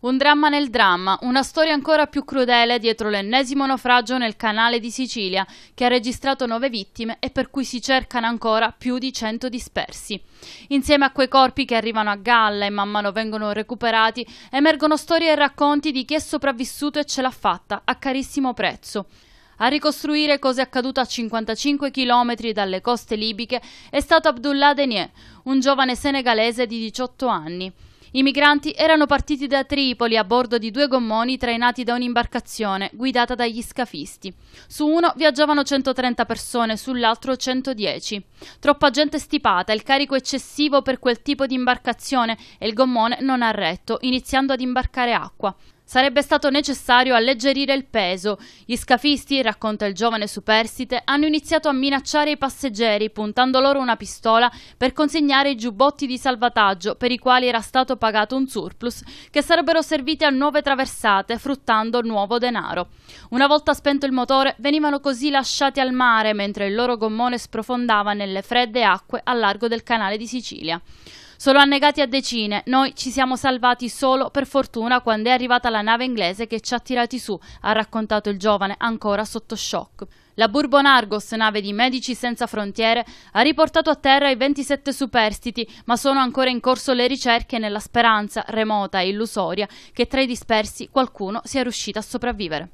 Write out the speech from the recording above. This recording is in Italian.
Un dramma nel dramma, una storia ancora più crudele dietro l'ennesimo naufragio nel canale di Sicilia, che ha registrato nove vittime e per cui si cercano ancora più di cento dispersi. Insieme a quei corpi che arrivano a galla e man mano vengono recuperati, emergono storie e racconti di chi è sopravvissuto e ce l'ha fatta a carissimo prezzo. A ricostruire cosa è accaduto a 55 km dalle coste libiche è stato Abdullah Denier, un giovane senegalese di 18 anni. I migranti erano partiti da Tripoli a bordo di due gommoni trainati da un'imbarcazione guidata dagli scafisti. Su uno viaggiavano 130 persone, sull'altro 110. Troppa gente stipata, il carico eccessivo per quel tipo di imbarcazione e il gommone non ha retto, iniziando ad imbarcare acqua sarebbe stato necessario alleggerire il peso. Gli scafisti, racconta il giovane superstite, hanno iniziato a minacciare i passeggeri puntando loro una pistola per consegnare i giubbotti di salvataggio per i quali era stato pagato un surplus che sarebbero serviti a nuove traversate fruttando nuovo denaro. Una volta spento il motore venivano così lasciati al mare mentre il loro gommone sprofondava nelle fredde acque al largo del canale di Sicilia. Solo annegati a decine, noi ci siamo salvati solo per fortuna quando è arrivata la nave inglese che ci ha tirati su, ha raccontato il giovane ancora sotto shock. La Bourbon Argos, nave di Medici Senza Frontiere, ha riportato a terra i 27 superstiti, ma sono ancora in corso le ricerche nella speranza remota e illusoria che tra i dispersi qualcuno sia riuscito a sopravvivere.